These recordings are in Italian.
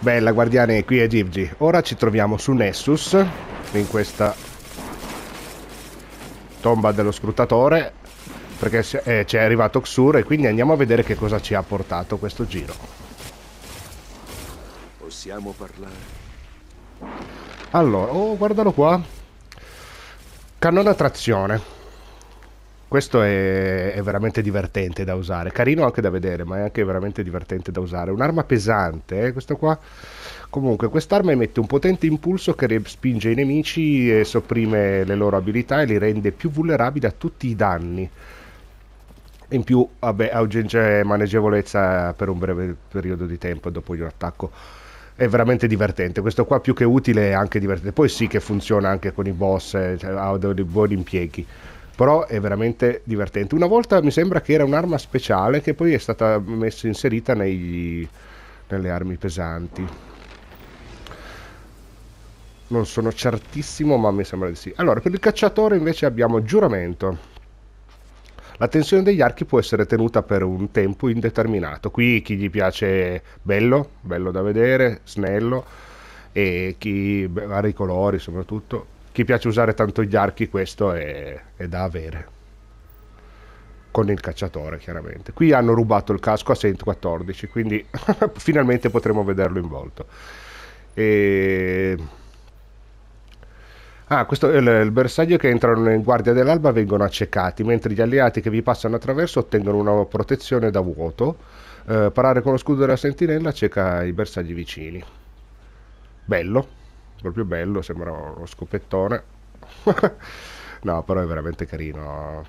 Bella guardiane, qui è Gigi. Ora ci troviamo su Nessus, in questa tomba dello scrutatore, perché eh, ci è arrivato Xur e quindi andiamo a vedere che cosa ci ha portato questo giro. Possiamo parlare. Allora, oh guardalo qua. Cannone a trazione. Questo è, è, veramente divertente da usare, carino anche da vedere, ma è anche veramente divertente da usare. Un'arma pesante, eh? questa qua. Comunque, quest'arma emette un potente impulso che respinge i nemici e sopprime le loro abilità e li rende più vulnerabili a tutti i danni. In più, vabbè, aggiunge maneggevolezza per un breve periodo di tempo dopo di un attacco è veramente divertente. Questo qua più che utile è anche divertente. Poi sì che funziona anche con i boss, eh, cioè, ha dei buoni impieghi però è veramente divertente. Una volta mi sembra che era un'arma speciale che poi è stata messa inserita negli, nelle armi pesanti. Non sono certissimo, ma mi sembra di sì. Allora, per il cacciatore invece abbiamo giuramento. La tensione degli archi può essere tenuta per un tempo indeterminato. Qui chi gli piace bello, bello da vedere, snello, e chi vari colori soprattutto chi piace usare tanto gli archi questo è, è da avere con il cacciatore chiaramente qui hanno rubato il casco a 114 quindi finalmente potremo vederlo in volto e... Ah, questo è il bersaglio che entrano in guardia dell'alba vengono accecati, mentre gli alleati che vi passano attraverso ottengono una protezione da vuoto. Eh, parare con lo scudo della sentinella acceca i bersagli vicini. Bello proprio bello, sembra uno scopettone. no, però è veramente carino.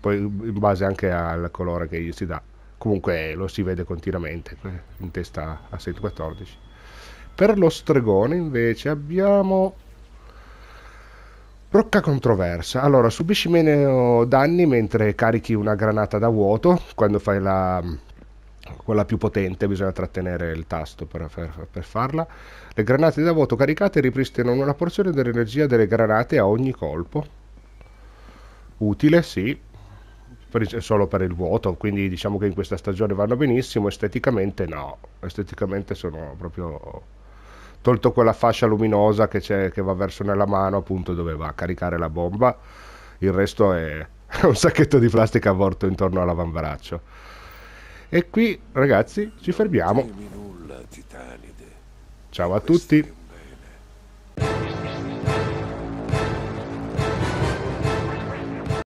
Poi in base anche al colore che gli si dà. Comunque lo si vede continuamente eh, in testa a 614. Per lo stregone invece abbiamo Rocca controversa. Allora, subisci meno danni mentre carichi una granata da vuoto quando fai la quella più potente, bisogna trattenere il tasto per, per, per, farla. Le granate da vuoto caricate ripristinano una porzione dell'energia delle granate a ogni colpo. Utile, sì, per, solo per il vuoto, quindi diciamo che in questa stagione vanno benissimo, esteticamente no, esteticamente sono proprio tolto quella fascia luminosa che, che va verso nella mano appunto dove va a caricare la bomba, il resto è un sacchetto di plastica avvolto intorno all'avambraccio e qui, ragazzi, ci fermiamo. Ciao a tutti.